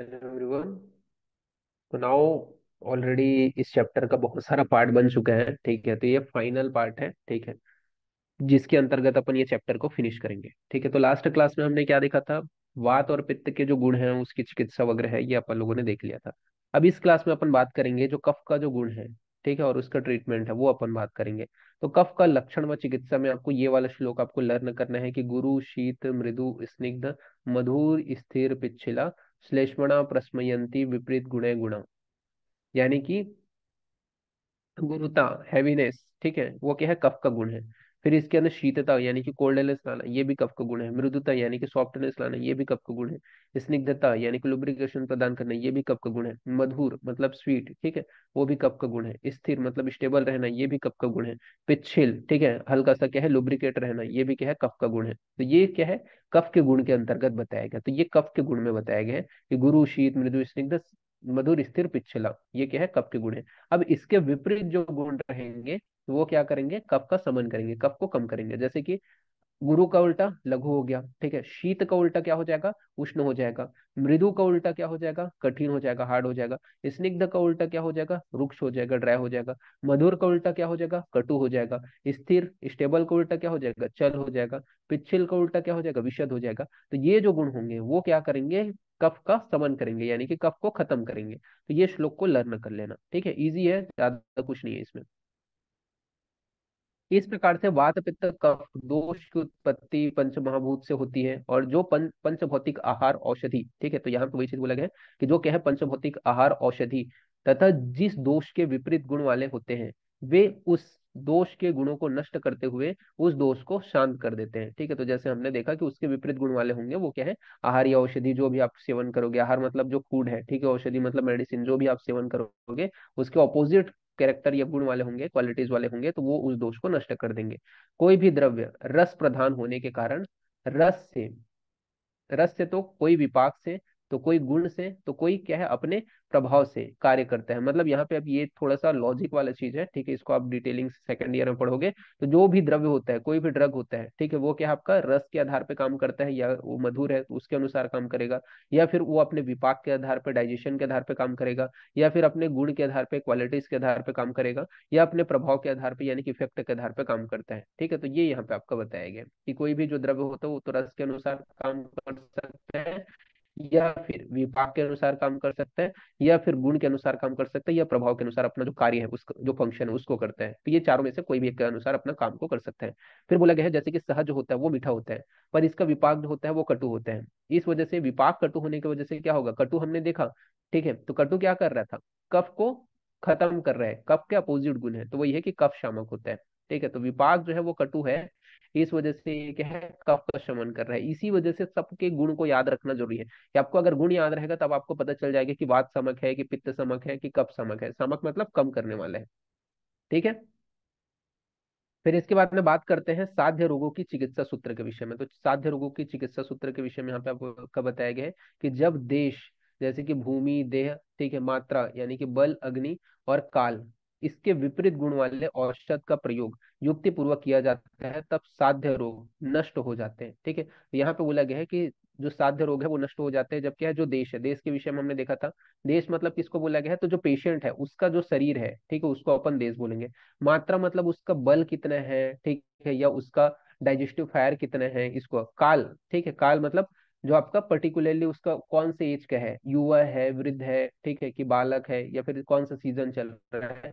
everyone तो now already इस chapter का बहुत सारा पार्ट बन चुका है ठीक है तो ये फाइनल पार्ट है ठीक है जिसके अंतर्गत अपन ये चैप्टर को फिनिश करेंगे ठीक है तो लास्ट क्लास में हमने क्या देखा था वात और पित्त के जो गुण हैं उसकी चिकित्सा वगैरह है ये अपन लोगों ने देख लिया था अब इस क्लास में अपन बात करेंगे जो कफ का जो गुण है ठीक है और उसका ट्रीटमेंट है वो अपन बात करेंगे तो कफ का लक्षण व चिकित्सा में आपको ये वाला श्लोक आपको लर्न करना है कि गुरु शीत मृदु स्निग्ध मधुर स्थिर पिछिला श्लेष्मणा प्रस्मयंती विपरीत गुणे गुणा यानी कि गुरुता हैवीनेस ठीक है वो क्या है कफ का गुण है फिर इसके अंदर शीतता यानी कि कोल्डनेस लाना ये भी कफ का गुण है मृदुता यानी कि सॉफ्टनेस लाना ये भी कफ का गुण है स्निग्धता यानी कि लुब्रिकेशन प्रदान करना ये भी कफ का गुण है मधुर मतलब स्वीट ठीक है वो भी कफ का गुण है स्थिर मतलब स्टेबल रहना ये भी कफ का गुण है पिछिल ठीक है हल्का सा क्या है लुब्रिकेट रहना ये भी क्या है कफ का गुण है तो ये क्या है कफ के गुण के अंतर्गत बताया गया तो ये कफ के गुण में बताया गया है कि गुरु शीत मृदु स्निग्ध मधुर स्थिर पिछला ये क्या है कफ के गुण है अब इसके विपरीत जो गुण रहेंगे तो वो क्या करेंगे कप का समन करेंगे कप को कम करेंगे जैसे कि गुरु का उल्टा लघु हो गया ठीक है शीत का उल्टा क्या हो जाएगा उष्ण हो जाएगा मृदु का उल्टा क्या हो जाएगा कठिन हो जाएगा हार्ड हो जाएगा स्निग्ध का उल्टा क्या हो जाएगा रुक्ष हो जाएगा ड्राई हो जाएगा मधुर का उल्टा क्या हो जाएगा कटु हो जाएगा स्थिर स्टेबल का उल्टा क्या हो जाएगा चल हो जाएगा पिछिल का उल्टा क्या हो जाएगा विशद हो जाएगा तो ये जो गुण होंगे वो क्या करेंगे कफ का समन करेंगे यानी कि कफ को खत्म करेंगे तो ये श्लोक को लर्न कर लेना ठीक है इजी है ज्यादा कुछ नहीं है इसमें इस प्रकार से वात पित्त कफ दोष की उत्पत्ति पंच महाभूत से होती है और जो पं, पंच भौतिक आहार औषधि ठीक है तो यहाँ पे वही चीज बोला गया कि जो क्या है पंच भौतिक आहार औषधि तथा जिस दोष के विपरीत गुण वाले होते हैं वे उस दोष के गुणों को नष्ट करते हुए उस दोष को शांत कर देते हैं ठीक है तो जैसे हमने देखा कि उसके विपरीत गुण वाले होंगे वो क्या है आहार या औषधि जो भी आप सेवन करोगे आहार मतलब जो फूड है ठीक है औषधि मतलब मेडिसिन जो भी आप सेवन करोगे उसके ऑपोजिट कैरेक्टर या गुण वाले होंगे क्वालिटीज वाले होंगे तो वो उस दोष को नष्ट कर देंगे कोई भी द्रव्य रस प्रधान होने के कारण रस से रस से तो कोई विपाक से तो कोई गुण से तो कोई क्या है अपने प्रभाव से कार्य करता है मतलब यहाँ पे अब ये थोड़ा सा लॉजिक वाला चीज है ठीक है इसको आप डिटेलिंग सेकंड ईयर में पढ़ोगे तो जो भी द्रव्य होता है कोई भी ड्रग होता है ठीक है वो क्या आपका रस के आधार पे काम करता है या वो मधुर है तो उसके अनुसार काम करेगा या फिर वो अपने विपाक के आधार पर डाइजेशन के आधार पर काम करेगा या फिर अपने गुण के आधार पर क्वालिटीज के आधार पर काम करेगा या अपने प्रभाव के आधार पर यानी कि इफेक्ट के आधार पर काम करता है ठीक है तो ये यहाँ पे आपका बताया गया कि कोई भी जो द्रव्य होता है वो तो रस के अनुसार काम कर सकते है या फिर विभाग के अनुसार काम कर सकते हैं या फिर गुण के अनुसार काम कर सकते हैं या प्रभाव के अनुसार अपना जो कार्य है उसको जो फंक्शन है उसको करते हैं तो ये चारों में से कोई भी एक के अनुसार अपना काम को कर सकते हैं फिर बोला गया है जैसे कि सह जो होता है वो मीठा होता है पर इसका विपाक जो होता है वो कटु होता है इस वजह से विपाक कटु होने की वजह से क्या होगा कटु हमने देखा ठीक है तो कटु क्या कर रहा था कफ को खत्म कर रहा है कफ के अपोजिट गुण है तो वो ये है कि कफ शामक होता है ठीक है तो विपाक जो है वो कटु है इस वजह से ये क्या है कफ का शमन कर रहा है इसी वजह से सबके गुण को याद रखना जरूरी है कि आपको अगर गुण याद रहेगा तब आपको पता चल जाएगा कि वात समक है कि पित्त समक है कि कफ समक है समक मतलब कम करने वाला है ठीक है फिर इसके बाद में बात करते हैं साध्य रोगों की चिकित्सा सूत्र के विषय में तो साध्य रोगों की चिकित्सा सूत्र के विषय में यहाँ पे आपको बताया गया है कि जब देश जैसे कि भूमि देह ठीक है मात्रा यानी कि बल अग्नि और काल इसके विपरीत गुण वाले औषध का प्रयोग युक्ति पूर्वक किया जाता है तब साध्य रोग नष्ट हो जाते हैं ठीक है यहाँ पे बोला गया है कि जो साध्य रोग है वो नष्ट हो जाते हैं जबकि है जो देश है देश के विषय में हमने देखा था देश मतलब किसको बोला गया है तो जो पेशेंट है उसका जो शरीर है ठीक है उसको अपन देश बोलेंगे मात्रा मतलब उसका बल कितना है ठीक है या उसका डाइजेस्टिव फायर कितने है इसको काल ठीक है काल मतलब जो आपका पर्टिकुलरली उसका कौन से एज का है युवा है वृद्ध है ठीक है कि बालक है या फिर कौन सा सीजन चल रहा है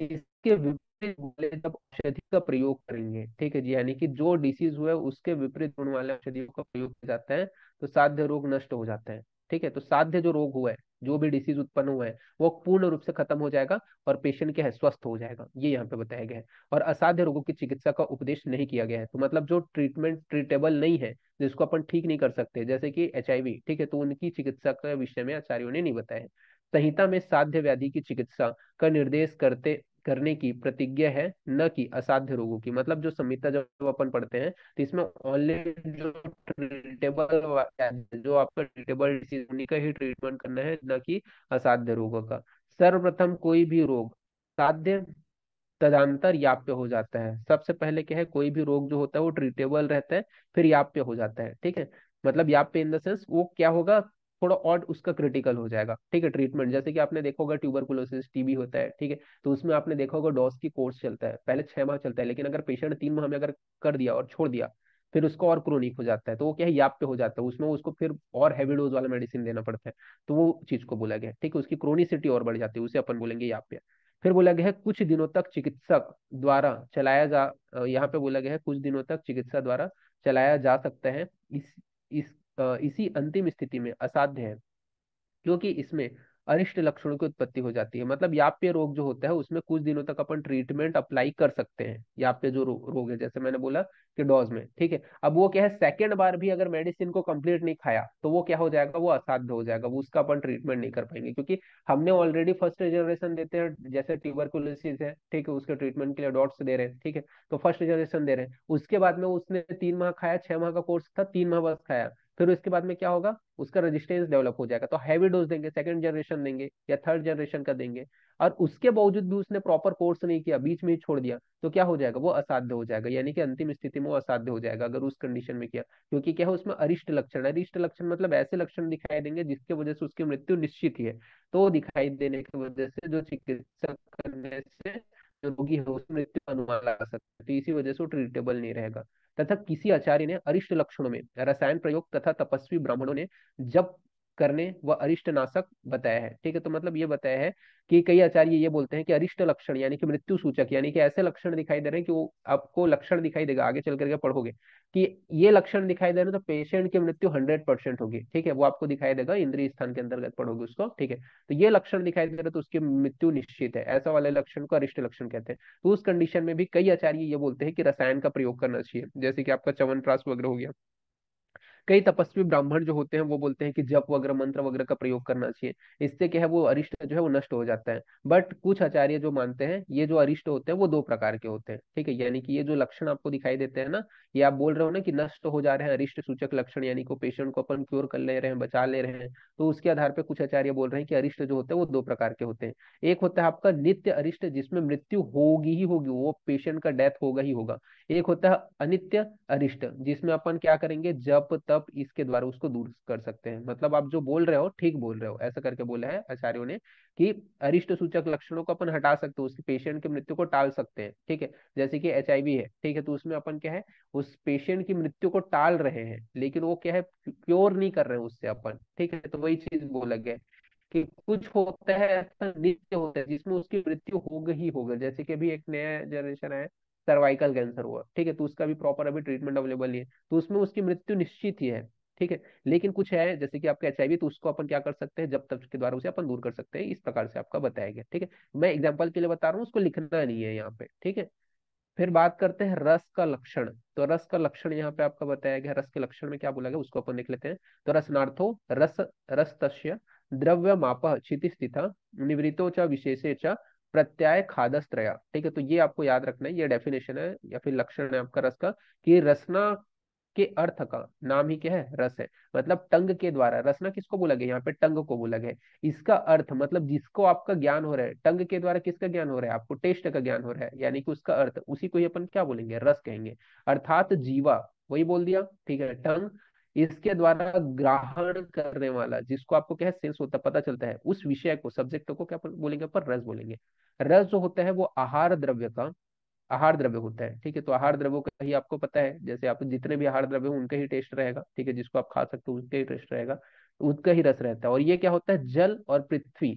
इसके विपरीत वाले जब औषधि का प्रयोग करेंगे ठीक है जी यानी कि जो डिसीज हुआ है उसके विपरीत गुण वाले औषधियों का प्रयोग किया जाता है तो साध्य रोग नष्ट हो जाते हैं ठीक है तो साध्य जो रोग हुआ है जो भी डिसीज उत्पन्न हुआ है वो पूर्ण रूप से खत्म हो जाएगा और पेशेंट क्या है स्वस्थ हो जाएगा ये यहाँ पे बताया गया है और असाध्य रोगों की चिकित्सा का उपदेश नहीं किया गया है तो मतलब जो ट्रीटमेंट ट्रीटेबल नहीं है जिसको अपन ठीक नहीं कर सकते जैसे कि एच ठीक है तो उनकी चिकित्सा के विषय में आचार्यों ने नहीं बताया संहिता में साध्य व्याधि की चिकित्सा का निर्देश करते करने की प्रतिज्ञा है न कि असाध्य रोगों की मतलब जो संहिता जो अपन पढ़ते हैं तो इसमें ओनली जो ट्रीटेबल जो आपका ट्रीटेबल डिसीज ही ट्रीटमेंट करना है न कि असाध्य रोगों का सर्वप्रथम कोई भी रोग साध्य तदांतर याप्य हो जाता है सबसे पहले क्या है कोई भी रोग जो होता है वो ट्रीटेबल रहता है फिर याप्य हो जाता है ठीक है मतलब याप्य इन द सेंस वो क्या होगा थोड़ा और उसका क्रिटिकल हो जाएगा ठीक है ट्रीटमेंट जैसे कि आपने देखा होगा ट्यूबरकुलोसिस टीबी होता है ठीक है तो उसमें आपने देखा होगा डॉस की कोर्स चलता है पहले छह माह चलता है लेकिन अगर पेशेंट तीन माह में अगर कर दिया और छोड़ दिया फिर उसको और क्रोनिक हो जाता है तो वो क्या है याप पे हो जाता है उसमें उसको फिर और हैवी डोज वाला मेडिसिन देना पड़ता है तो वो चीज को बोला गया ठीक है उसकी क्रोनिसिटी और बढ़ जाती है उसे अपन बोलेंगे याप पे फिर बोला गया है कुछ दिनों तक चिकित्सक द्वारा चलाया जा यहाँ पे बोला गया है कुछ दिनों तक चिकित्सा द्वारा चलाया जा सकता है इस इस इसी अंतिम स्थिति में असाध्य है क्योंकि इसमें अरिष्ट लक्षणों की उत्पत्ति हो जाती है मतलब याप्य रोग जो होता है उसमें कुछ दिनों तक अपन ट्रीटमेंट अप्लाई कर सकते हैं याप्य जो रोग है जैसे मैंने बोला कि डोज में ठीक है अब वो क्या है सेकेंड बार भी अगर मेडिसिन को कंप्लीट नहीं खाया तो वो क्या हो जाएगा वो असाध्य हो जाएगा वो उसका अपन ट्रीटमेंट नहीं कर पाएंगे क्योंकि हमने ऑलरेडी फर्स्ट जनरेशन देते हैं जैसे ट्यूबर है ठीक है उसके ट्रीटमेंट के लिए डॉट्स दे रहे हैं ठीक है तो फर्स्ट जनरेशन दे रहे हैं उसके बाद में उसने तीन माह खाया छह माह का कोर्स था तीन माह बस खाया फिर उसके बाद में क्या होगा उसका रेजिस्टेंस डेवलप हो जाएगा तो हैवी डोज देंगे सेकंड जनरेशन देंगे या थर्ड जनरेशन का देंगे और उसके बावजूद भी उसने प्रॉपर कोर्स नहीं किया बीच में ही छोड़ दिया तो क्या हो जाएगा वो असाध्य हो जाएगा यानी कि अंतिम स्थिति में वो असाध्य हो जाएगा अगर उस कंडीशन में किया क्योंकि क्या है उसमें अरिष्ट लक्षण अरिष्ट लक्षण मतलब ऐसे लक्षण दिखाई देंगे जिसके वजह से उसकी मृत्यु निश्चित ही है तो दिखाई देने की वजह से जो चिकित्सक करने से रोगी है उसमें मृत्यु अनुमान लगा सकते तो इसी वजह से वो ट्रीटेबल नहीं रहेगा तथा किसी आचार्य ने अरिष्ट लक्षणों में रसायन प्रयोग तथा तपस्वी ब्राह्मणों ने जब करने व अरिष्ट नाशक बताया है ठीक है तो मतलब ये बताया है कि कई आचार्य ये बोलते हैं कि अरिष्ट लक्षण यानी कि मृत्यु सूचक यानी कि ऐसे लक्षण दिखाई दे रहे हैं कि वो आपको लक्षण दिखाई देगा आगे चल करके पढ़ोगे कि ये लक्षण दिखाई दे रहे हैं तो पेशेंट की मृत्यु हंड्रेड परसेंट होगी ठीक है वो आपको दिखाई देगा इंद्रिय स्थान के अंतर्गत पढ़ोगे उसको ठीक है तो ये लक्षण दिखाई दे रहे तो उसकी मृत्यु निश्चित है ऐसा वाले लक्षण को अरिष्ट लक्षण कहते हैं तो उस कंडीशन में भी कई आचार्य ये बोलते हैं कि रसायन का प्रयोग करना चाहिए जैसे कि आपका चवनप्राश वगैरह हो गया कई तपस्वी ब्राह्मण जो होते हैं वो बोलते हैं कि जप वगैरह मंत्र वगैरह का प्रयोग करना चाहिए इससे क्या है वो अरिष्ट जो है वो नष्ट हो जाता है बट कुछ आचार्य जो मानते हैं ये जो अरिष्ट होते हैं वो दो प्रकार के होते हैं ठीक है यानी कि ये जो लक्षण आपको दिखाई देते हैं ना ये आप बोल रहे हो ना कि नष्ट हो जा रहे हैं अरिष्ट सूचक लक्षण यानी को पेशेंट को अपन क्योर कर ले रहे हैं बचा ले रहे हैं तो उसके आधार पर कुछ आचार्य बोल रहे हैं कि अरिष्ट जो होते हैं वो दो प्रकार के होते हैं एक होता है आपका नित्य अरिष्ट जिसमें मृत्यु होगी ही होगी वो पेशेंट का डेथ होगा ही होगा एक होता है अनित्य अरिष्ट जिसमें अपन क्या करेंगे जप तप तप इसके द्वारा उसको दूर कर सकते हैं मतलब आप जो बोल रहे हो ठीक बोल रहे हो ऐसा करके बोला है आचार्यों ने कि अरिष्ट सूचक लक्षणों को अपन हटा सकते हो उस पेशेंट की मृत्यु को टाल सकते हैं ठीक है जैसे कि एच है ठीक है तो उसमें अपन क्या है उस पेशेंट की मृत्यु को टाल रहे हैं लेकिन वो क्या है क्योर नहीं कर रहे हैं उससे अपन ठीक है तो वही चीज बोला गया कि कुछ होता है ऐसा नित्य होता है जिसमें उसकी मृत्यु हो गई ही होगा जैसे कि अभी एक नया जनरेशन आया सर्वाइकल कैंसर हुआ ठीक है तो उसका भी प्रॉपर अभी ट्रीटमेंट अवेलेबल नहीं है तो उसमें उसकी मृत्यु निश्चित ही है ठीक है लेकिन कुछ है जैसे कि आपका एच तो उसको अपन क्या कर सकते हैं जब तब के द्वारा उसे अपन दूर कर सकते हैं इस प्रकार से आपका बताया गया ठीक है मैं एग्जाम्पल के लिए बता रहा हूँ उसको लिखना नहीं है यहाँ पे ठीक है फिर बात करते हैं रस का लक्षण तो रस का लक्षण यहाँ पे आपका बताया गया रस के लक्षण में क्या बोला गया उसको अपन लिख लेते हैं तो रसनार्थो रस रस तस्य द्रव्य माप क्षिति स्थित निवृत्तो च विशेषे च प्रत्याय खादस्त्रया ठीक है तो ये आपको याद रखना है ये डेफिनेशन है या फिर लक्षण है आपका रस का कि रसना के अर्थ का नाम ही क्या है रस है मतलब टंग के द्वारा रसना किसको बोला गया यहाँ पे टंग को बोला गया इसका अर्थ मतलब जिसको आपका ज्ञान हो रहा है टंग के द्वारा किसका ज्ञान हो रहा है आपको टेस्ट का ज्ञान हो रहा है यानी कि उसका अर्थ उसी को ही अपन क्या बोलेंगे रस कहेंगे अर्थात जीवा वही बोल दिया ठीक है टंग इसके द्वारा ग्रहण करने वाला जिसको आपको क्या है सेंस होता पता चलता है उस विषय को सब्जेक्ट को क्या बोलेंगे पर रस बोलेंगे रस जो होता है वो आहार द्रव्य का आहार द्रव्य होता है ठीक है तो आहार द्रव्यों का ही आपको पता है जैसे आप जितने भी आहार द्रव्य उनका ही टेस्ट रहेगा ठीक है जिसको आप खा सकते हो उनका ही टेस्ट रहेगा तो उनका ही रस रहता है और ये क्या होता है जल और पृथ्वी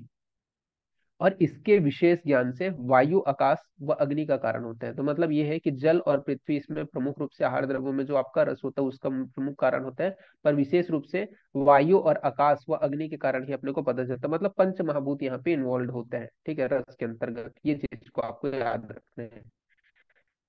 और इसके विशेष ज्ञान से वायु आकाश व अग्नि का कारण होते हैं तो मतलब ये है कि जल और पृथ्वी इसमें प्रमुख रूप से आहार द्रव्यों में जो आपका रस होता है उसका प्रमुख कारण होता है पर विशेष रूप से वायु और आकाश व अग्नि के कारण ही अपने को पता चलता है मतलब पंच महाभूत यहाँ पे इन्वॉल्व होते हैं ठीक है रस के अंतर्गत ये चीज को आपको याद रखना है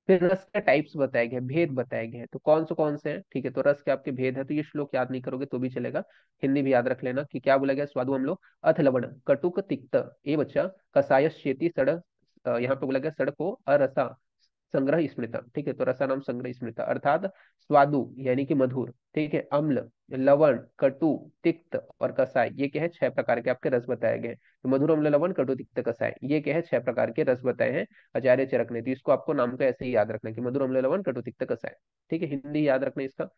फिर रस के टाइप्स बताया गया भेद बताया गया तो कौन से कौन से हैं ठीक है तो रस के आपके भेद है तो ये श्लोक याद नहीं करोगे तो भी चलेगा हिंदी भी याद रख लेना कि क्या बोला गया स्वादु हम लोग अथ लवण कटुक तिक्त ए बच्चा कसाय शेती सड़क यहाँ पे बोला गया सड़को को अरसा संग्रह स्मृता ठीक है तो रसा नाम संग्रह स्मृता अर्थात स्वादु यानी कि मधुर ठीक है अम्ल लवण कटु तिक्त और कसाय ये क्या है छह प्रकार के आपके रस बताए गए तो मधुर अम्ल लवण कटु तिक्त कसाय ये क्या है छह प्रकार के रस बताए हैं आचार्य चरक ने तो इसको आपको नाम का ऐसे ही याद रखना कि मधुर अम्ल लवण कटु तिक्त कसाय ठीक है हिंदी याद रखना इसका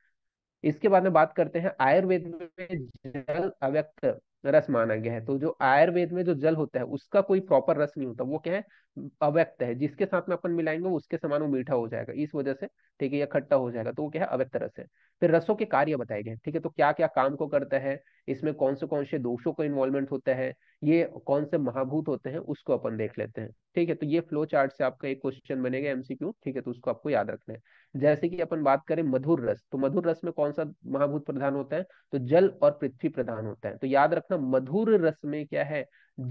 इसके बाद में बात करते हैं आयुर्वेद में जल अव्यक्त रस माना गया है तो जो आयुर्वेद में जो जल होता है उसका कोई प्रॉपर रस नहीं होता वो क्या है अव्यक्त है जिसके साथ में अपन मिलाएंगे उसके समान वो मीठा हो जाएगा इस वजह से ठीक है या खट्टा हो जाएगा तो वो क्या है अव्यक्त रस है फिर रसों के कार्य बताए गए ठीक है तो क्या क्या काम को करता है इसमें कौन से कौन से दोषों का इन्वॉल्वमेंट होता है ये कौन से महाभूत होते हैं उसको अपन देख लेते हैं ठीक है तो ये फ्लो चार्ट से आपका एक क्वेश्चन बनेगा एमसीक्यू ठीक है तो उसको आपको याद रखना है जैसे कि अपन बात करें मधुर रस तो मधुर रस में कौन सा महाभूत प्रधान होता है तो जल और पृथ्वी प्रधान होता है तो याद रख रत्न मधुर रस में क्या है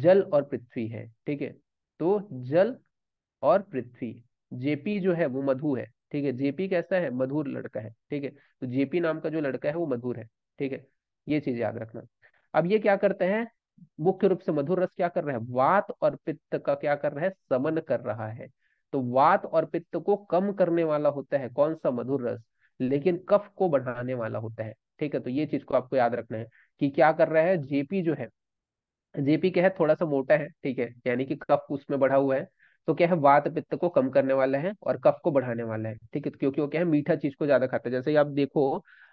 जल और पृथ्वी है ठीक है तो जल और पृथ्वी जेपी जो है वो मधु है ठीक है जेपी कैसा है मधुर लड़का है ठीक है तो जेपी नाम का जो लड़का है वो मधुर है ठीक है ये चीज याद रखना अब ये क्या करते हैं मुख्य रूप से मधुर रस क्या कर रहा है वात और पित्त का क्या कर रहा है समन कर रहा है तो वात और पित्त को कम करने वाला होता है कौन सा मधुर रस लेकिन कफ को बढ़ाने वाला होता है ठीक है तो ये चीज को आपको याद रखना है कि क्या कर रहा है जेपी जो है जेपी क्या है थोड़ा सा मोटा है ठीक है यानी कि कफ उसमें बढ़ा हुआ है तो क्या है वात पित्त को कम करने वाला है और कफ को बढ़ाने वाला है ठीक है क्योंकि वो क्या है मीठा चीज को ज्यादा खाता है जैसे आप देखो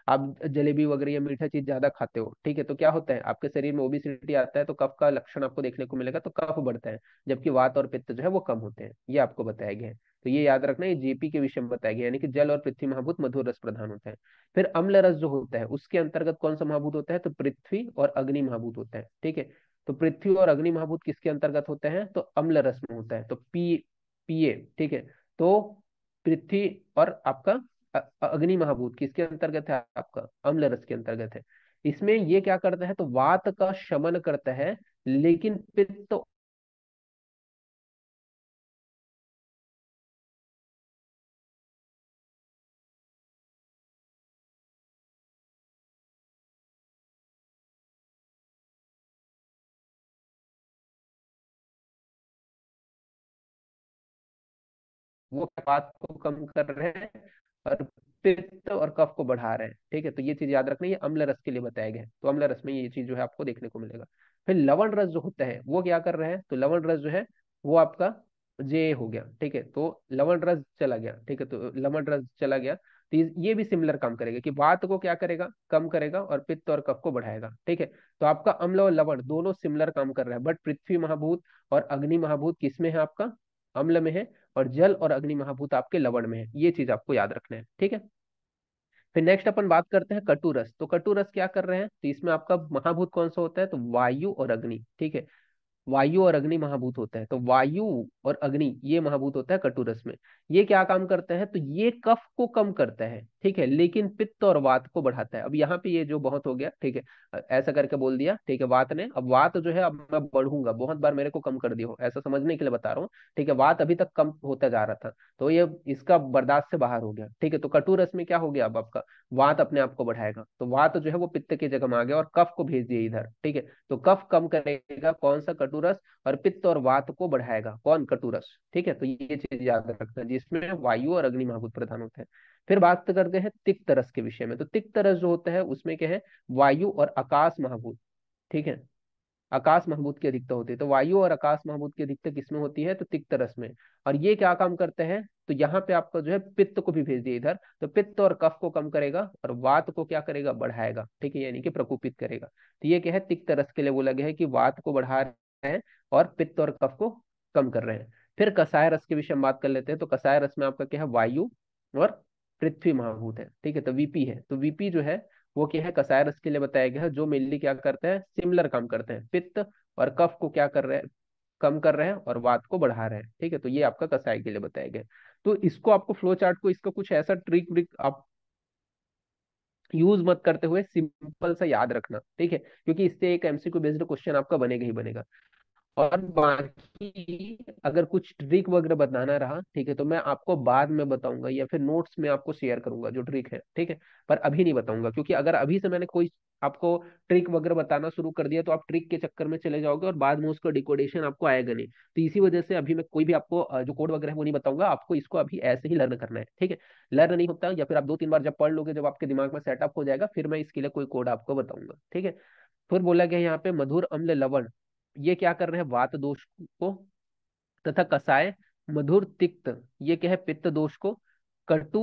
आप जलेबी वगैरह या मीठा चीज ज्यादा खाते हो ठीक है तो क्या होता है आपके शरीर में ओबिसिटी आता है तो कफ का लक्षण आपको देखने को मिलेगा तो कफ बढ़ता है जबकि वात और पित्त जो है वो कम होते हैं ये आपको बताया गया है तो ये याद रखना ये जेपी के विषय में बताया गया यानी कि जल और पृथ्वी महाभूत मधुर रस प्रधान होता है फिर अम्ल रस जो होता है उसके अंतर्गत कौन सा महाभूत होता है तो पृथ्वी और अग्नि महाभूत होता है ठीक है तो पृथ्वी और अग्नि महाभूत किसके अंतर्गत होते हैं तो अम्ल रस में होता है तो पी पीए ठीक है तो पृथ्वी और आपका अग्नि महाभूत किसके अंतर्गत है आपका अम्ल रस के अंतर्गत है इसमें ये क्या करता है तो वात का शमन करता है लेकिन पित्त वो बात को कम कर रहे हैं और पित्त और कफ को बढ़ा रहे हैं ठीक है तो ये चीज याद रखना ये अम्ल रस के लिए बताया गया है तो अम्ल रस में ये चीज जो है आपको देखने को मिलेगा फिर लवण रस जो होता है वो क्या कर रहे हैं तो लवण रस जो है वो आपका जे हो गया ठीक है तो लवण रस चला गया ठीक है तो लवण रस चला गया तो ये भी सिमिलर काम करेगा कि बात को क्या करेगा कम करेगा और पित्त और कफ को बढ़ाएगा ठीक है तो आपका अम्ल और लवण दोनों सिमिलर काम कर रहे हैं बट पृथ्वी महाभूत और अग्नि महाभूत किसमें है आपका अम्ल में है और जल और अग्नि महाभूत आपके लवण में है ये चीज आपको याद रखना है ठीक है फिर नेक्स्ट अपन बात करते हैं कटुरस तो कटुरस क्या कर रहे हैं तो इसमें आपका महाभूत कौन सा होता है तो वायु और अग्नि ठीक है वायु और अग्नि महाभूत होता है तो वायु और अग्नि ये महाभूत होता है कटुरस में ये क्या काम करते हैं तो ये कफ को कम करता है ठीक है लेकिन पित्त और वात को बढ़ाता है अब यहाँ पे ये जो बहुत हो गया ठीक है ऐसा करके बोल दिया ठीक है वात ने अब वात जो है अब मैं बढ़ूंगा बहुत बार मेरे को कम कर दिया हो ऐसा समझने के लिए बता रहा हूँ ठीक है वात अभी तक कम होता जा रहा था तो ये इसका बर्दाश्त से बाहर हो गया ठीक है तो कटु रस में क्या हो गया अब आपका वात अपने आप को बढ़ाएगा तो वात जो है वो पित्त की जगह में आ गया और कफ को भेज दिया इधर ठीक है तो कफ कम करेगा कौन सा कटुरस और पित्त और वात को बढ़ाएगा कौन कटुरस ठीक है तो ये चीज याद रखना जी जिसमें वायु और अग्नि महाभूत प्रधान होते हैं फिर बात करते हैं तिक्त रस के विषय में तो तिक्त रस जो होता है उसमें क्या है वायु और आकाश महाभूत ठीक है आकाश महाभूत की अधिकता होती है तो वायु और आकाश महाभूत की अधिकता किसमें होती है तो तिक्त रस में और ये क्या काम करते हैं तो यहाँ पे आपका जो है पित्त को भी भेज दिया इधर तो पित्त और कफ को कम करेगा और वात को क्या करेगा बढ़ाएगा ठीक है यानी कि प्रकोपित करेगा तो ये क्या है तिक्त रस के लिए बोला गया है कि वात को बढ़ा रहे हैं और पित्त और कफ को कम कर रहे हैं फिर कसाय रस के विषय में बात कर लेते हैं तो कसाय रस में आपका क्या है वायु और पृथ्वी महाभूत है ठीक है तो वीपी है तो वीपी जो है वो क्या है कसाय रस के लिए बताया गया है जो मेनली क्या करते हैं सिमिलर काम करते हैं पित्त और कफ को क्या कर रहे हैं कम कर रहे हैं और वात को बढ़ा रहे हैं ठीक है तो ये आपका कसाय के लिए बताया गया तो इसको आपको फ्लो चार्ट को इसका कुछ ऐसा ट्रिक व्रिक आप यूज मत करते हुए सिंपल सा याद रखना ठीक है क्योंकि इससे एक एमसीक्यू बेस्ड क्वेश्चन आपका बनेगा ही बनेगा और बाकी अगर कुछ ट्रिक वगैरह बताना रहा ठीक है तो मैं आपको बाद में बताऊंगा या फिर नोट्स में आपको शेयर करूंगा जो ट्रिक है ठीक है पर अभी नहीं बताऊंगा क्योंकि अगर अभी से मैंने कोई आपको ट्रिक वगैरह बताना शुरू कर दिया तो आप ट्रिक के चक्कर में चले जाओगे और बाद में उसका डिकोडेशन आपको आएगा नहीं तो इसी वजह से अभी मैं कोई भी आपको जो कोड वगैरह है वो नहीं बताऊंगा आपको इसको अभी ऐसे ही लर्न करना है ठीक है लर्न नहीं होता या फिर आप दो तीन बार जब पढ़ लोगे जब आपके दिमाग में सेटअप हो जाएगा फिर मैं इसके लिए कोई कोड आपको बताऊंगा ठीक है फिर बोला गया यहाँ पे मधुर अम्ल लवण ये क्या कर रहे हैं वात दोष को तथा कसाय मधुर तिक्त ये क्या है पित्त दोष को कटु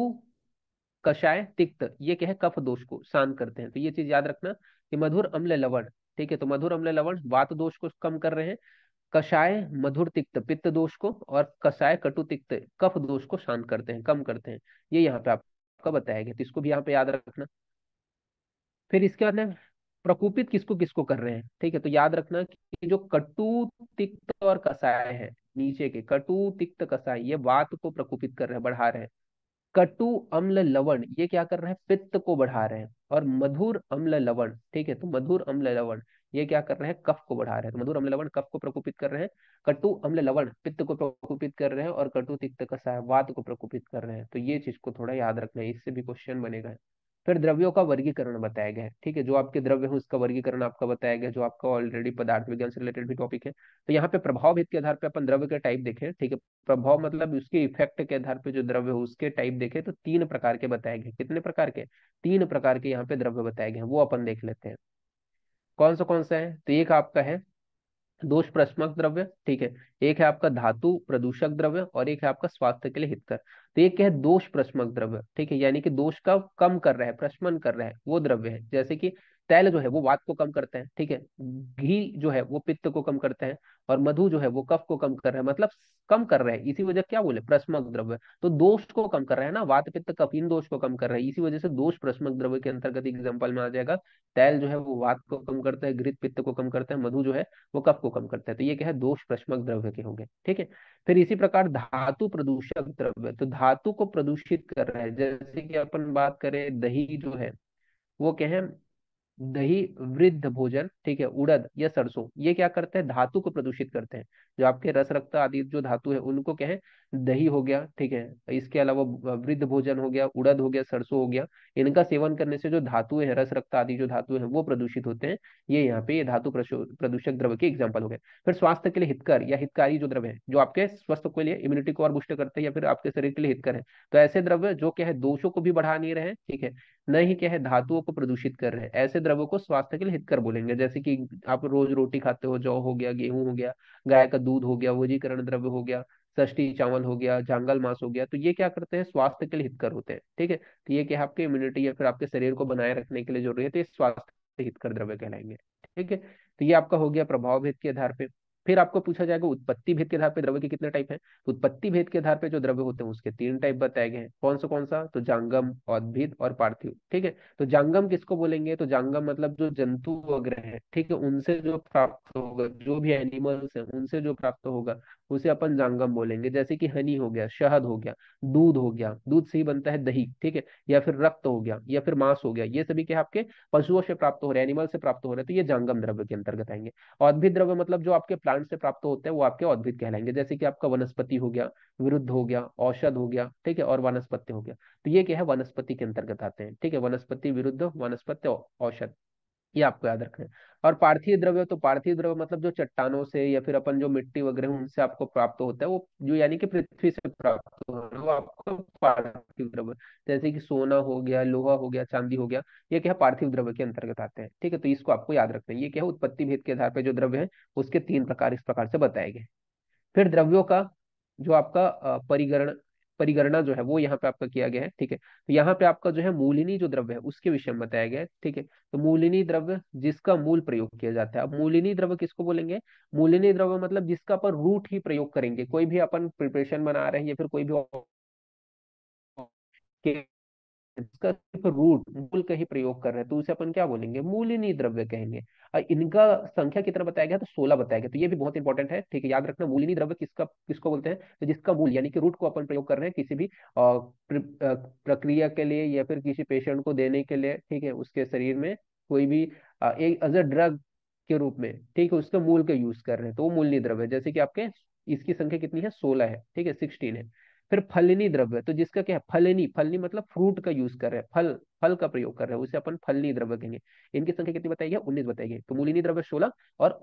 कषाय तिक्त ये क्या है कफ दोष को शांत करते हैं तो ये चीज याद रखना कि मधुर अम्ल लवण ठीक है तो मधुर अम्ल लवण वात दोष को कम कर रहे हैं कषाय मधुर तिक्त पित्त दोष को और कषाय कटु तिक्त कफ दोष को शांत करते हैं कम करते हैं ये यहाँ पे आपका बताया गया तो इसको भी यहाँ पे याद रखना फिर इसके बाद प्रकोपित किसको किसको कर रहे हैं ठीक है तो याद रखना कि जो कटु तिक्त और कसाय है नीचे के कटु तिक्त कसाय ये वात को प्रकोपित कर रहे हैं बढ़ा रहे हैं कटु अम्ल लवण ये क्या कर रहे हैं पित्त को बढ़ा रहे हैं और मधुर अम्ल लवण ठीक है तो मधुर अम्ल लवण ये क्या कर रहे हैं कफ को बढ़ा रहे हैं तो मधुर अम्ल लवण कफ को प्रकोपित कर रहे हैं कटु अम्ल लवण पित्त को प्रकोपित कर रहे हैं और कटु तिक्त कसाय वात को प्रकोपित कर रहे हैं तो ये चीज को थोड़ा याद रखना है इससे भी क्वेश्चन बनेगा फिर द्रव्यों का वर्गीकरण बताया गया है ठीक है जो आपके द्रव्य है उसका वर्गीकरण आपका बताया गया जो आपका ऑलरेडी पदार्थ विज्ञान से रिलेटेड भी टॉपिक है तो यहाँ पे प्रभाव भेद के आधार पे अपन द्रव्य के टाइप देखें ठीक है प्रभाव मतलब उसके इफेक्ट के आधार पे जो द्रव्य हो उसके टाइप देखे तो तीन प्रकार के बताए गए कितने प्रकार के तीन प्रकार के यहाँ पे द्रव्य बताए गए वो अपन देख लेते हैं कौन सा कौन सा है तो एक आपका है दोष प्रश्मक द्रव्य ठीक है एक है आपका धातु प्रदूषक द्रव्य और एक है आपका स्वास्थ्य के लिए हितकर तो एक है दोष प्रश्मक द्रव्य ठीक है यानी कि दोष का कम कर रहा है प्रश्मन कर रहा है वो द्रव्य है जैसे कि तैल जो है वो वात को कम करते हैं ठीक है घी जो है वो पित्त को कम करते हैं और मधु जो है वो कफ को कम कर रहे हैं मतलब कम कर रहे हैं इसी वजह क्या बोले प्रस्मक द्रव्य तो दोष को कम कर रहे हैं ना वात पित्त कफ इन दोष को कम कर रहे हैं इसी वजह से दोष प्रस्मक द्रव्य के अंतर्गत एग्जाम्पल में आ जाएगा तैल जो है वो वात को कम करते हैं घृत पित्त को कम करते हैं मधु जो है वो कफ को कम करते हैं तो ये क्या है दोष प्रस्मक द्रव्य के होंगे ठीक है फिर इसी प्रकार धातु प्रदूषक द्रव्य तो धातु को प्रदूषित कर रहे हैं जैसे कि अपन बात करें दही जो है वो क्या है दही वृद्ध भोजन ठीक है उड़द या सरसों ये क्या करते हैं धातु को प्रदूषित करते हैं जो आपके रस रक्त आदि जो धातु है उनको क्या है दही हो गया ठीक है इसके अलावा वृद्ध भोजन हो गया उड़द हो गया सरसों हो गया इनका सेवन करने से जो धातु है रस रक्त आदि जो धातु है वो प्रदूषित होते हैं ये यहाँ पे ये धातु प्रदूषक द्रव्य के एग्जाम्पल हो गए फिर स्वास्थ्य के लिए हितकर या हितकारी जो द्रव्य है जो आपके स्वास्थ्य के लिए इम्यूनिटी को और बुष्ट करते हैं या फिर आपके शरीर के लिए हितकर है तो ऐसे द्रव्य जो क्या है दोषों को भी बढ़ा नहीं रहे ठीक है न ही क्या है धातुओं को प्रदूषित कर रहे हैं ऐसे द्रव्यों को स्वास्थ्य के लिए हितकर बोलेंगे जैसे कि आप रोज रोटी खाते हो जौ हो गया गेहूं हो गया गाय का दूध हो गया वजीकरण द्रव्य हो गया सष्टी चावल हो गया जंगल मास हो गया तो ये क्या करते हैं स्वास्थ्य के लिए हितकर होते हैं ठीक है तो ये क्या आपके इम्यूनिटी या फिर आपके शरीर को बनाए रखने के लिए जरूरी है तो ये स्वास्थ्य हितकर द्रव्य कहलाएंगे ठीक है तो ये आपका हो गया प्रभाव भेद के आधार पर फिर आपको पूछा जाएगा उत्पत्ति भेद के आधार पर द्रव्य के कितने टाइप है तो उत्पत्ति भेद के आधार पर जो द्रव्य होते हैं उसके तीन टाइप बताए गए हैं कौन सा कौन सा तो जांगम औद्भिद और पार्थिव ठीक है तो जांगम किसको बोलेंगे तो जांगम मतलब जो जंतु वगैरह है ठीक है उनसे जो प्राप्त होगा जो भी एनिमल्स है उनसे जो प्राप्त होगा उसे अपन जांगम बोलेंगे जैसे कि हनी हो गया शहद हो गया दूध हो गया दूध से ही बनता है दही ठीक है या फिर रक्त हो गया या फिर मांस हो गया ये सभी क्या आपके पशुओं से प्राप्त हो रहे हैं एनिमल से प्राप्त हो रहे हैं तो ये जांगम द्रव्य के अंतर्गत आएंगे औद्भिद द्रव्य मतलब जो आपके प्लांट से प्राप्त होते हैं वो आपके औद्भिद कहलाएंगे जैसे कि आपका वनस्पति हो गया विरुद्ध हो गया औषध हो गया ठीक है और वनस्पति हो गया तो ये क्या है वनस्पति के अंतर्गत आते हैं ठीक है वनस्पति विरुद्ध वनस्पति औषध ये आपको याद रखना है और पार्थिव द्रव्य तो पार्थिव द्रव्य मतलब जो चट्टानों से या फिर अपन जो मिट्टी वगैरह उनसे आपको प्राप्त होता है वो जो यानी कि पृथ्वी से प्राप्त हो वो आपको पार्थिव द्रव्य जैसे कि सोना हो गया लोहा हो गया चांदी हो गया ये क्या पार्थिव द्रव्य के अंतर्गत आते हैं ठीक है तो इसको आपको याद रखना है ये क्या उत्पत्ति भेद के आधार पर जो द्रव्य है उसके तीन प्रकार इस प्रकार से बताए गए फिर द्रव्यों का जो आपका परिगरण परिगणना जो है वो यहाँ पे आपका किया गया है ठीक है तो यहाँ पे आपका जो है मूलिनी जो द्रव्य है उसके विषय में बताया गया है ठीक है तो मूलिनी द्रव्य जिसका मूल प्रयोग किया जाता है अब मूलिनी द्रव्य किसको बोलेंगे मूलिनी द्रव्य मतलब जिसका अपन रूट ही प्रयोग करेंगे कोई भी अपन प्रिपरेशन बना रहे हैं या फिर कोई भी जिसका सिर्फ रूट मूल का ही प्रयोग कर रहे हैं तो उसे अपन क्या बोलेंगे मूलिनी द्रव्य कहेंगे और इनका संख्या कितना बताया गया तो सोलह बताया गया तो ये भी बहुत इंपॉर्टेंट है ठीक है याद रखना मूलिनी द्रव्य किसका किसको बोलते हैं तो जिसका मूल यानी कि रूट को अपन प्रयोग कर रहे हैं किसी भी प्रक्रिया के लिए या फिर किसी पेशेंट को देने के लिए ठीक है उसके शरीर में कोई भी एक एज अ ड्रग के रूप में ठीक है उसका मूल का यूज कर रहे हैं तो वो मूलनीय द्रव्य जैसे कि आपके इसकी संख्या कितनी है सोलह है ठीक है सिक्सटीन है फिर फलनी द्रव्य तो जिसका क्या है फलनी फलनी मतलब फ्रूट का यूज कर रहे हैं फल फल का प्रयोग कर रहे हैं उसे अपन फलनी द्रव्य कहेंगे इनकी संख्या कितनी बताई गई उन्नीस बताई गई तो मूलिनी द्रव्य सोलह और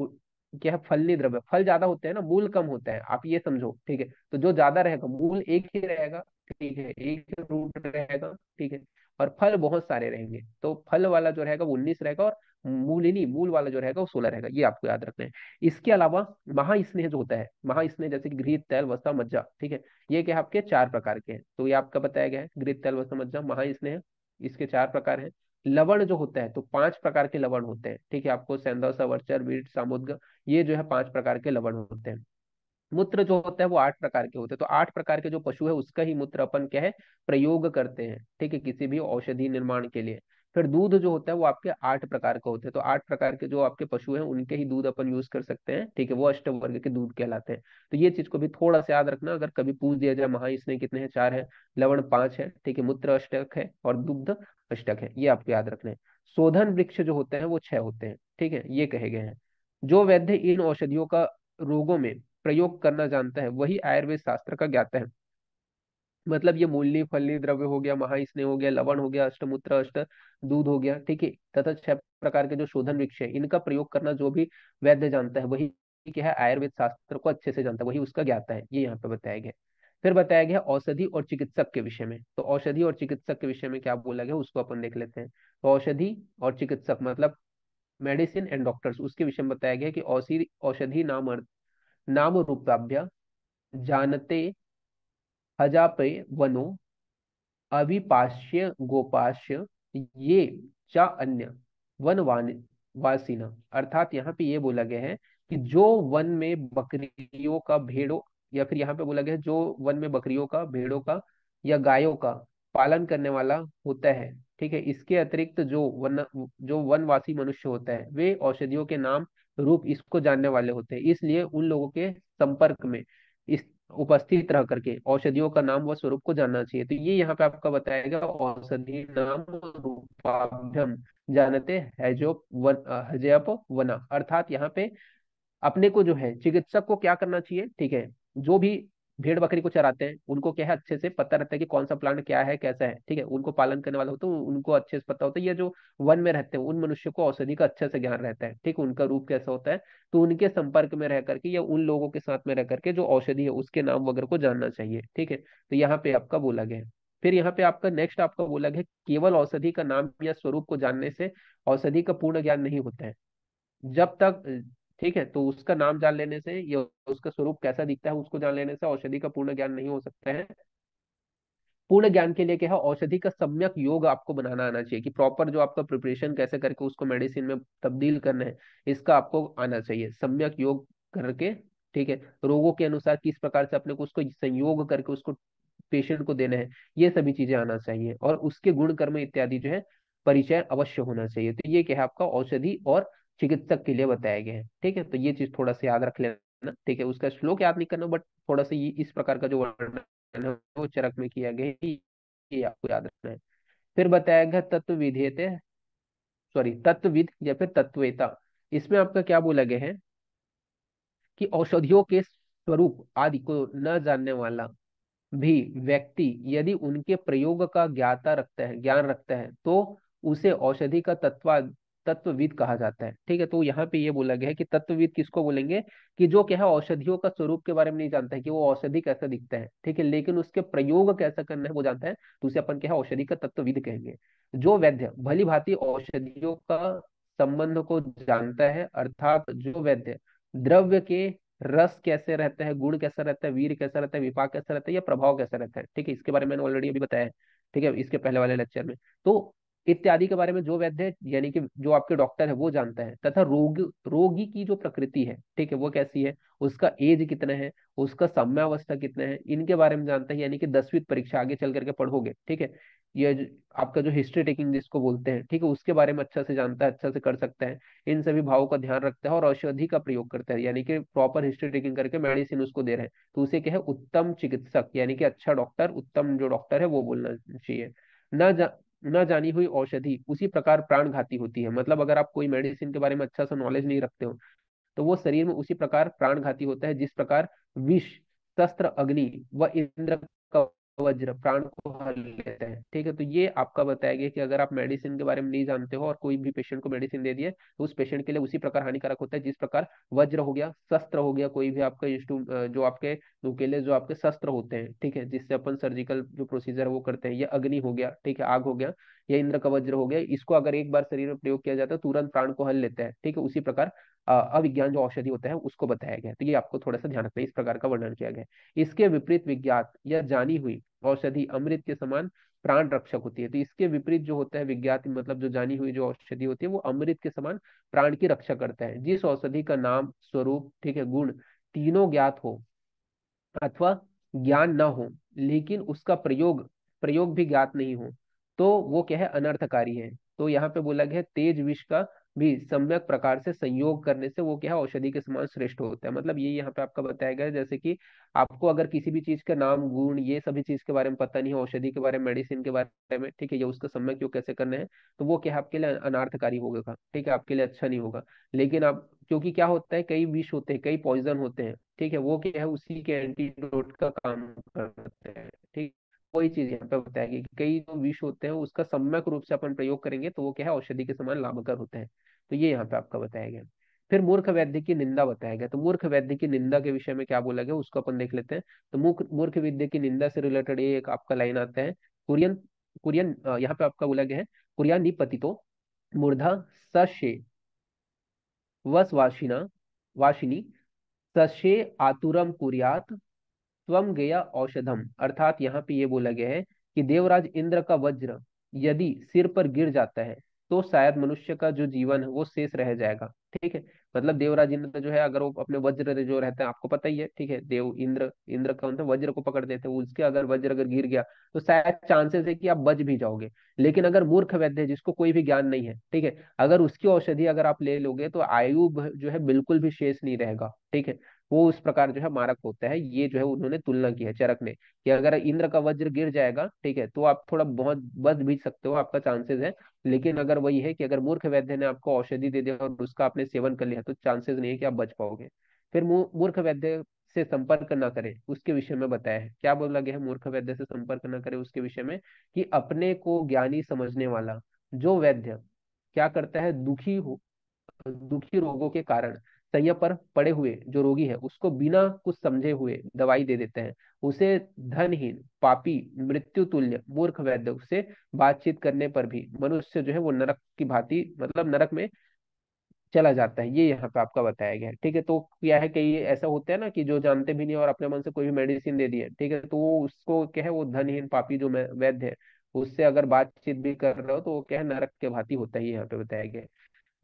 क्या है फलनी द्रव्य फल ज्यादा होते हैं ना मूल कम होते हैं आप ये समझो ठीक है तो जो ज्यादा रहेगा मूल एक ही रहेगा ठीक है एक रूट रहेगा ठीक है और फल बहुत सारे रहेंगे तो फल वाला जो रहेगा वो उन्नीस रहेगा और मूल ही नहीं मूल वाला जो रहेगा वो सोलह रहेगा ये आपको याद रखना है इसके अलावा महास्नेह जो होता है महास्नेह जैसे कि गृह तैल वस्ता मज्जा ठीक है ये क्या आपके चार प्रकार के हैं तो ये आपका बताया गया है गृह तैल वस्ता मज्जा महास्नेह इसके चार प्रकार है लवण जो होता है तो पांच प्रकार के लवण होते हैं ठीक है आपको सेंधा सवर्चर वीर सामुद्ग ये जो है पांच प्रकार के लवण होते हैं मूत्र जो होता है वो आठ प्रकार के होते हैं तो आठ प्रकार के जो पशु है उसका ही मूत्र अपन क्या है प्रयोग करते हैं ठीक है किसी भी औषधि निर्माण के लिए फिर दूध जो होता है वो आपके आठ प्रकार का होता है तो आठ प्रकार के जो आपके पशु हैं उनके ही दूध अपन यूज कर सकते हैं ठीक है वो अष्टम वर्ग के दूध कहलाते हैं तो ये चीज को भी थोड़ा सा याद रखना अगर कभी पूछ दिया जाए महा इसमें कितने हैं चार है लवण पांच है ठीक है मूत्र अष्टक है और दुग्ध अष्टक है ये आपको याद रखना है शोधन वृक्ष जो होते हैं वो छह होते हैं ठीक है ये कहे गए हैं जो वैद्य इन औषधियों का रोगों में प्रयोग करना जानता है वही आयुर्वेद शास्त्र का ज्ञाता है मतलब ये मूलनी फलनी द्रव्य हो गया महास्नेह हो गया लवण हो गया अष्टमूत्र अष्ट दूध हो गया ठीक है तथा छह प्रकार के जो शोधन वृक्ष है इनका प्रयोग करना जो भी वैद्य जानता है वही क्या है आयुर्वेद शास्त्र को अच्छे से जानता है वही उसका ज्ञाता है ये यहाँ पे बताया गया फिर बताया गया औषधि और चिकित्सक के विषय में तो औषधि और चिकित्सक के विषय में क्या बोला गया उसको अपन देख लेते हैं तो औषधि और चिकित्सक मतलब मेडिसिन एंड डॉक्टर्स उसके विषय में बताया गया कि औषधि औषधि नाम नाम रूपाभ्या जानते हजापे वनो अविपाश्य गोपाश्य ये चा अन्य वन वासीन अर्थात यहाँ पे ये बोला गया है कि जो वन में बकरियों का भेड़ों या फिर यहाँ पे बोला गया है जो वन में बकरियों का भेड़ों का या गायों का पालन करने वाला होता है ठीक है इसके अतिरिक्त जो वन जो वनवासी मनुष्य होता है वे औषधियों के नाम रूप इसको जानने वाले होते हैं इसलिए उन लोगों के संपर्क में उपस्थित रह करके औषधियों का नाम व स्वरूप को जानना चाहिए तो ये यहाँ पे आपका बताएगा औषधि नाम रूपाभ्यम जानते हैजोप वन हजयप वना अर्थात यहाँ पे अपने को जो है चिकित्सक को क्या करना चाहिए ठीक है जो भी भेड़ बकरी को चराते हैं उनको क्या है अच्छे से पता रहता है कि कौन सा प्लांट क्या है कैसा है ठीक है उनको पालन करने वाला होता है उनको अच्छे से पता होता है ये जो वन में रहते हैं उन मनुष्य को औषधि का अच्छे से ज्ञान रहता है ठीक है उनका रूप कैसा होता है तो उनके संपर्क में रह करके या उन लोगों के साथ में रह करके जो औषधि है उसके नाम वगैरह को जानना चाहिए ठीक है तो यहाँ पे आपका बोला गया फिर यहाँ पे आपका नेक्स्ट आपका बोला गया केवल औषधि का नाम या स्वरूप को जानने से औषधि का पूर्ण ज्ञान नहीं होता है जब तक ठीक है तो उसका नाम जान लेने से या उसका स्वरूप कैसा दिखता है उसको जान लेने से औषधि का पूर्ण ज्ञान नहीं हो सकता है पूर्ण ज्ञान के लिए क्या है औषधि का सम्यक योग आपको बनाना आना चाहिए कि प्रॉपर जो आपका प्रिपरेशन कैसे करके उसको मेडिसिन में तब्दील करना है इसका आपको आना चाहिए सम्यक योग करके ठीक है रोगों के अनुसार किस प्रकार से अपने को उसको संयोग करके उसको पेशेंट को देना है ये सभी चीजें आना चाहिए और उसके गुण कर्म इत्यादि जो है परिचय अवश्य होना चाहिए तो ये क्या है आपका औषधि और चिकित्सक के लिए बताया गया है ठीक है तो ये चीज थोड़ा सा याद रख लेना ठीक है उसका श्लोक याद नहीं करना बट थोड़ा सा ये इस प्रकार का जो वर्णन है वो चरक में किया गया है ये आपको याद रखना है फिर बताया गया तत्व विधेयते सॉरी तत्वविद या फिर तत्वेता इसमें आपका क्या बोला गया है कि औषधियों के स्वरूप आदि को न जानने वाला भी व्यक्ति यदि उनके प्रयोग का ज्ञाता रखता है ज्ञान रखता है तो उसे औषधि का तत्वा तत्वविद कहा जाता है ठीक है तो यहाँ पे ये बोला गया है कि तत्वविद किसको बोलेंगे कि जो क्या है औषधियों का स्वरूप के बारे में नहीं जानता है कि वो औषधि कैसे दिखता है ठीक है लेकिन उसके प्रयोग कैसे करना है वो जानता है तो उसे अपन क्या है औषधि का तत्वविद कहेंगे जो वैद्य भली भांति औषधियों का संबंध को जानता है अर्थात जो वैद्य द्रव्य के रस कैसे रहता है गुण कैसा रहता है वीर कैसा रहता है विपाक कैसा रहता है या प्रभाव कैसा रहता है ठीक है इसके बारे में ऑलरेडी अभी बताया है ठीक है इसके पहले वाले लेक्चर में तो इत्यादि के बारे में जो वैद्य यानी कि जो आपके डॉक्टर है वो जानता है तथा रोग रोगी की जो प्रकृति है ठीक है वो कैसी है उसका एज कितना है उसका सम्यावस्था कितना है इनके बारे में जानता है यानी कि दसवीं परीक्षा आगे चल करके पढ़ोगे ठीक है ये आपका जो हिस्ट्री टेकिंग जिसको बोलते हैं ठीक है उसके बारे में अच्छा से जानता है अच्छा से कर सकता है इन सभी भावों का ध्यान रखता है और औषधि का प्रयोग करता है यानी कि प्रॉपर हिस्ट्री टेकिंग करके मेडिसिन उसको दे रहे हैं तो उसे क्या है उत्तम चिकित्सक यानी कि अच्छा डॉक्टर उत्तम जो डॉक्टर है वो बोलना चाहिए न न जानी हुई औषधि उसी प्रकार प्राण घाती होती है मतलब अगर आप कोई मेडिसिन के बारे में अच्छा सा नॉलेज नहीं रखते हो तो वो शरीर में उसी प्रकार प्राण घाती होता है जिस प्रकार विष शस्त्र अग्नि व इंद्र का वज्र प्राण को हर लेते हैं ठीक है तो ये आपका बताया गया कि अगर आप मेडिसिन के बारे में नहीं जानते हो और कोई भी पेशेंट को मेडिसिन दे दिए तो उस पेशेंट के लिए उसी प्रकार हानिकारक होता है जिस प्रकार वज्र हो गया शस्त्र हो गया कोई भी आपका जो आपके नुकेले जो आपके शस्त्र होते हैं ठीक है जिससे अपन सर्जिकल जो प्रोसीजर वो करते हैं या अग्नि हो गया ठीक है आग हो गया या इंद्र का वज्र हो गया इसको अगर एक बार शरीर में प्रयोग किया जाता है तुरंत प्राण को हल लेते हैं ठीक है उसी प्रकार अविज्ञान जो औषधि होता है उसको बताया गया तो ये आपको थोड़ा सा ध्यान रखना इस प्रकार का वर्णन किया गया इसके विपरीत विज्ञात या जानी हुई औषधि अमृत के समान प्राण रक्षक होती है तो इसके विपरीत जो होता है विज्ञात मतलब जो जानी हुई जो औषधि होती है वो अमृत के समान प्राण की रक्षा करता है जिस औषधि का नाम स्वरूप ठीक है गुण तीनों ज्ञात हो अथवा ज्ञान न हो लेकिन उसका प्रयोग प्रयोग भी ज्ञात नहीं हो तो वो क्या है अनर्थकारी है तो यहाँ पे बोला गया है तेज विष का भी सम्यक प्रकार से संयोग करने से वो क्या है औषधि के समान श्रेष्ठ होता है मतलब ये यह यहाँ पे आपका बताया गया जैसे कि आपको अगर किसी भी चीज का नाम गुण ये सभी चीज के बारे में पता नहीं है औषधि के बारे में मेडिसिन के बारे में ठीक है ये उसका सम्यक योग कैसे करना है तो वो क्या है आपके लिए अनार्थकारी होगा ठीक है आपके लिए अच्छा नहीं होगा लेकिन आप क्योंकि क्या होता है कई विष होते हैं कई पॉइजन होते हैं ठीक है वो क्या है उसी के एंटीडोट का काम करते हैं ठीक वही चीज यहाँ पे बताएगी कि कई जो विष होते हैं उसका सम्यक रूप से अपन प्रयोग करेंगे तो वो क्या है औषधि के समान लाभकर होते हैं तो ये यहाँ पे आपका बताया गया फिर मूर्ख वैद्य की निंदा बताया गया तो मूर्ख वैद्य की निंदा के विषय में क्या बोला गया उसको अपन देख लेते हैं तो मूर्ख मूर्ख विद्य की निंदा से रिलेटेड एक आपका लाइन आता है कुरियन कुरियन यहाँ पे आपका बोला गया है कुरिया निपति तो मूर्धा सशे वस वाशिना वाशिनी सशे आतुरम कुरियात स्वम गया औषधम अर्थात यहाँ पे ये बोला गया है कि देवराज इंद्र का वज्र यदि सिर पर गिर जाता है तो शायद मनुष्य का जो जीवन है वो शेष रह जाएगा ठीक है मतलब देवराज इंद्र जो है अगर वो अपने वज्र जो रहता है आपको पता ही है ठीक है देव इंद्र इंद्र का मतलब वज्र को पकड़ देते हैं उसके अगर वज्र अगर गिर गया तो शायद चांसेस है कि आप बच भी जाओगे लेकिन अगर मूर्ख वैद्य जिसको कोई भी ज्ञान नहीं है ठीक है अगर उसकी औषधि अगर आप ले लोगे तो आयु जो है बिल्कुल भी शेष नहीं रहेगा ठीक है वो उस प्रकार जो है मारक होता है ये जो है उन्होंने तुलना की है चरक ने कि अगर इंद्र का वज्र गिर जाएगा ठीक है तो आप थोड़ा बहुत बस भी सकते हो आपका चांसेस है लेकिन अगर वही है कि अगर मूर्ख वैद्य ने आपको औषधि दे दिया और उसका आपने सेवन कर लिया तो चांसेस नहीं है कि आप बच पाओगे फिर मूर्ख वैद्य से संपर्क न करें उसके विषय में बताया है क्या बोला गया है मूर्ख वैद्य से संपर्क न करें उसके विषय में कि अपने को ज्ञानी समझने वाला जो वैद्य क्या करता है दुखी हो दुखी रोगों के कारण सैया पर पड़े हुए जो रोगी है उसको बिना कुछ समझे हुए दवाई दे देते हैं उसे धनहीन पापी मृत्यु तुल्य मूर्ख वैद्य उससे बातचीत करने पर भी मनुष्य जो है वो नरक की भांति मतलब नरक में चला जाता है ये यहाँ पे आपका बताया गया है ठीक है तो क्या है कि ये ऐसा होता है ना कि जो जानते भी नहीं और अपने मन से कोई भी मेडिसिन दे दिए ठीक है तो वो उसको क्या है वो धनहीन पापी जो वैद्य है उससे अगर बातचीत भी कर रहे हो तो वो क्या है नरक के भांति होता है यहाँ पे बताया गया है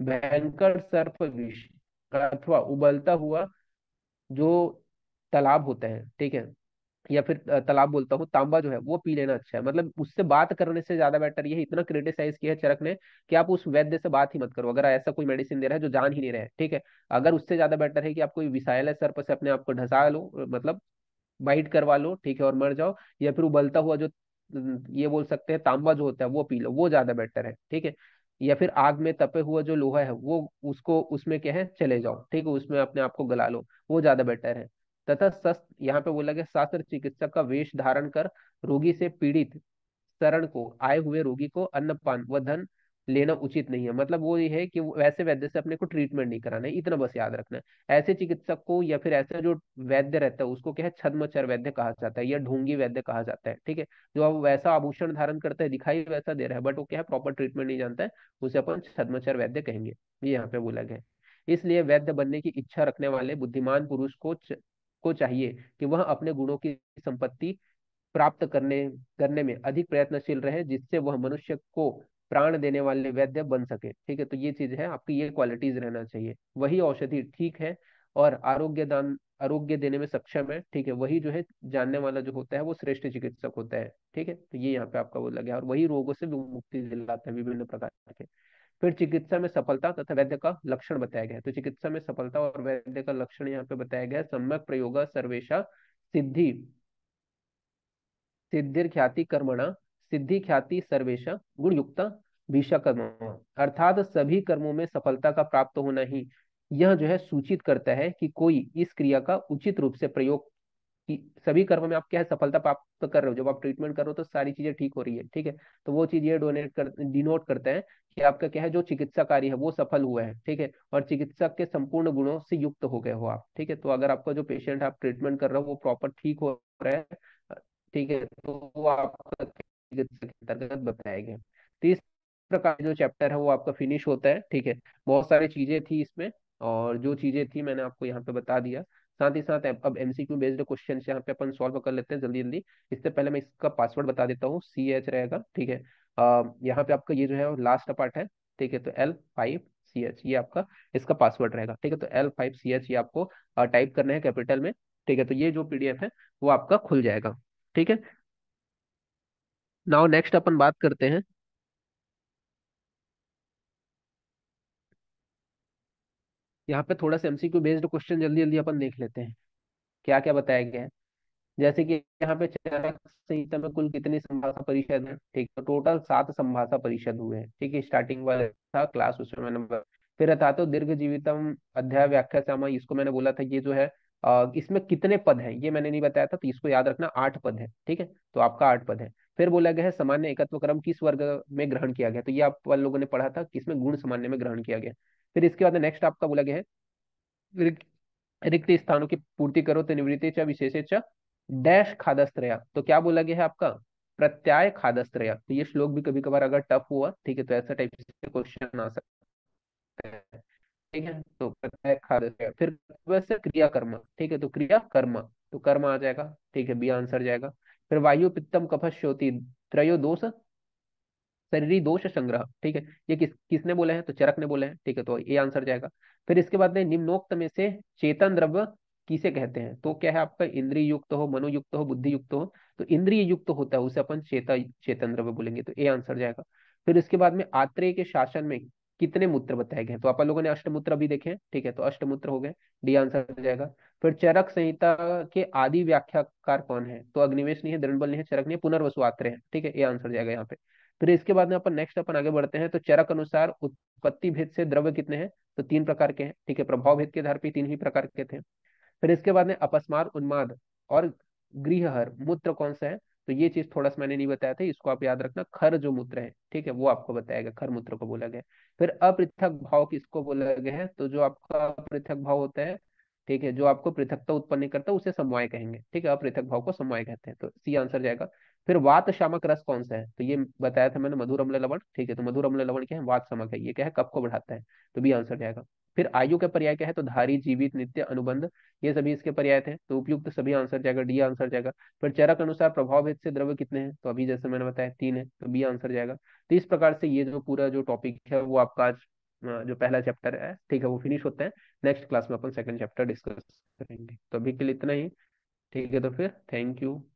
भयंकर सर्प विष अथवा उबलता हुआ जो तालाब होता है ठीक है या फिर तालाब बोलता हूँ तांबा जो है वो पी लेना अच्छा है मतलब उससे बात करने से ज्यादा बेटर ये इतना क्रिटिसाइज किया है चरक ने कि आप उस वैद्य से बात ही मत करो अगर ऐसा कोई मेडिसिन दे रहा है जो जान ही नहीं रहा है ठीक है अगर उससे ज्यादा बेटर है कि आप कोई विसायल सर्प से अपने आप को ढसा लो मतलब बाइट करवा लो ठीक है और मर जाओ या फिर उबलता हुआ जो ये बोल सकते हैं तांबा जो होता है वो पी लो वो ज्यादा बेटर है ठीक है या फिर आग में तपे हुआ जो लोहा है वो उसको उसमें क्या है चले जाओ ठीक है उसमें अपने आप को गला लो वो ज्यादा बेटर है तथा शस्त्र यहाँ पे बोला गया शास्त्र चिकित्सक का वेश धारण कर रोगी से पीड़ित शरण को आए हुए रोगी को अन्नपान व धन लेना उचित नहीं है मतलब वो ये है कि वैसे वैद्य से अपने को ट्रीटमेंट नहीं कराना है इतना बस याद रखना है ऐसे चिकित्सक को या फिर ऐसा जो वैद्य रहता है उसको क्या है छद्मचर वैद्य कहा जाता है या ढोंगी वैद्य कहा जाता है ठीक है जो अब वैसा आभूषण धारण करता है दिखाई वैसा दे रहा है बट वो क्या है प्रॉपर ट्रीटमेंट नहीं जानता है उसे अपन छद्मचर वैद्य कहेंगे ये यहाँ पे बोला गया इसलिए वैद्य बनने की इच्छा रखने वाले बुद्धिमान पुरुष को च, को चाहिए कि वह अपने गुणों की संपत्ति प्राप्त करने करने में अधिक प्रयत्नशील रहे जिससे वह मनुष्य को प्राण देने वाले वैद्य बन सके ठीक है तो ये चीज है आपकी ये क्वालिटीज रहना चाहिए वही औषधि ठीक है और आरोग्य दान आरोग्य देने में सक्षम है ठीक है वही जो है जानने वाला जो होता है वो श्रेष्ठ चिकित्सक होता है ठीक है तो ये यहाँ पे आपका वो लगे और वही रोगों से मुक्ति दिलाता है विभिन्न प्रकार के फिर चिकित्सा में सफलता तथा वैद्य का लक्षण बताया गया है तो चिकित्सा में सफलता और वैद्य का लक्षण यहाँ पे बताया गया सम्यक प्रयोग सर्वेशा सिद्धि सिद्धिर ख्याति कर्मणा सिद्धि ख्याति सर्वेश गुणयुक्ता भीषा कर्म अर्थात सभी कर्मों में सफलता का प्राप्त होना ही यह जो है सूचित करता है कि कोई इस क्रिया का उचित रूप से प्रयोग कि सभी कर्मों में आप क्या है सफलता प्राप्त कर रहे हो जब आप ट्रीटमेंट कर रहे हो तो सारी चीजें ठीक हो रही है ठीक है तो वो चीज ये डोनेट कर डिनोट करते हैं कि आपका क्या है जो चिकित्सा कार्य है वो सफल हुआ है ठीक है और चिकित्सक के संपूर्ण गुणों से युक्त हो गए हो आप ठीक है तो अगर आपका जो पेशेंट आप ट्रीटमेंट कर रहे हो वो प्रॉपर ठीक हो रहा है ठीक है तो वो आपका तो अंतर्गत बताया गया तीस तो प्रकार जो चैप्टर है वो आपका फिनिश होता है ठीक है बहुत सारी चीजें थी इसमें और जो चीजें थी मैंने आपको यहाँ पे बता दिया साथ ही साथ अब एमसीक्यू बेस्ड क्वेश्चन यहाँ पे अपन सॉल्व कर लेते हैं जल्दी जल्दी इससे पहले मैं इसका पासवर्ड बता देता हूँ सी एच रहेगा ठीक है यहाँ पे आपका ये जो है लास्ट पार्ट है ठीक है तो एल फाइव सी एच ये आपका इसका पासवर्ड रहेगा ठीक है तो एल फाइव सी एच ये आपको टाइप करना है कैपिटल में ठीक है तो ये जो पीडीएफ है वो आपका खुल जाएगा ठीक है नाउ नेक्स्ट अपन बात करते हैं यहाँ पे थोड़ा सा एमसीक्यू बेस्ड क्वेश्चन जल्दी जल्दी अपन देख लेते हैं क्या क्या बताया गया है जैसे कि यहाँ पे चरक संहिता में कुल कितनी संभाषा परिषद है ठीक है तो टोटल सात संभाषा परिषद हुए हैं ठीक है स्टार्टिंग वाले था क्लास उसमें मैंने फिर था तो दीर्घ जीवितम अध्याय व्याख्या श्यामा इसको मैंने बोला था ये जो है इसमें कितने पद हैं ये मैंने नहीं बताया था तो इसको याद रखना आठ पद है ठीक है तो आपका आठ पद है फिर बोला गया है सामान्य एकत्व क्रम किस वर्ग में ग्रहण किया गया तो ये आप लोगों ने पढ़ा था किसमें गुण सामान्य में ग्रहण किया गया फिर इसके बाद नेक्स्ट आपका बोला गया है रिक्त स्थानों की पूर्ति करो तो निवृत्ति च विशेष च डैश खादस्त्रया तो क्या बोला गया है आपका प्रत्याय खादस्त्रया तो ये श्लोक भी कभी कभार अगर टफ हुआ ठीक है तो ऐसा टाइप से क्वेश्चन आ सकता है ठीक है तो प्रत्याय खादस्त्रया फिर वैसे क्रिया कर्म ठीक है तो क्रिया कर्म तो कर्म आ जाएगा ठीक है बी आंसर जाएगा फिर वायु पित्तम कफस श्योति त्रयो दोष शरीरी दोष संग्रह ठीक है ये किस किसने बोले हैं तो चरक ने बोले हैं ठीक है तो ये आंसर जाएगा फिर इसके बाद में निम्नोक्त में से चेतन द्रव्य किसे कहते हैं तो क्या है आपका इंद्रिय युक्त हो मनोयुक्त हो बुद्धि युक्त हो तो इंद्रिय युक्त होता है उसे अपन चेता चेतन द्रव्य बोलेंगे तो ये आंसर जाएगा फिर इसके बाद में आत्रेय के शासन में कितने मूत्र बताए गए तो आप लोगों ने अष्टमूत्र अभी देखे ठीक है तो अष्टमूत्र हो गए डी आंसर हो जाएगा फिर चरक संहिता के आदि व्याख्याकार कौन है तो अग्निवेश नहीं है द्रविणबल नहीं है चरक नहीं पुनर्वसु आत्र है ठीक है ये आंसर जाएगा यहाँ पे फिर इसके बाद में अपन नेक्स्ट अपन आगे बढ़ते हैं तो चरक अनुसार उत्पत्ति भेद से द्रव्य कितने हैं तो तीन प्रकार के हैं ठीक है प्रभाव भेद के आधार पर तीन ही प्रकार के थे फिर इसके बाद में अपस्मार उन्माद और गृहहर मूत्र कौन सा है तो ये चीज थोड़ा सा मैंने नहीं बताया था इसको आप याद रखना खर जो मूत्र है ठीक है वो आपको बताया गया खर मूत्र को बोला गया फिर अपृथक भाव किसको बोला गया है तो जो आपका पृथक भाव होता है ठीक है जो आपको पृथकता उत्पन्न करता है उसे समवाय कहेंगे ठीक है अपृथक भाव को समवाय कहते हैं तो सी आंसर जाएगा फिर वात शामक रस कौन सा है तो ये बताया था मैंने मधुर अम्ल लवण ठीक है तो मधुर अम्ल लवण क्या है वात शामक है ये क्या है कप को बढ़ाता है तो बी आंसर जाएगा फिर आयु का पर्याय क्या है तो धारी जीवित नित्य अनुबंध ये सभी इसके पर्याय थे तो उपयुक्त सभी आंसर जाएगा डी आंसर जाएगा फिर चरक अनुसार प्रभाव भेद से द्रव्य कितने हैं तो अभी जैसे मैंने बताया तीन है तो बी आंसर जाएगा तो इस प्रकार से ये जो पूरा जो टॉपिक है वो आपका आज जो पहला चैप्टर है ठीक है वो फिनिश होता है नेक्स्ट क्लास में अपन सेकंड चैप्टर डिस्कस करेंगे तो अभी के लिए इतना ही ठीक है तो फिर थैंक यू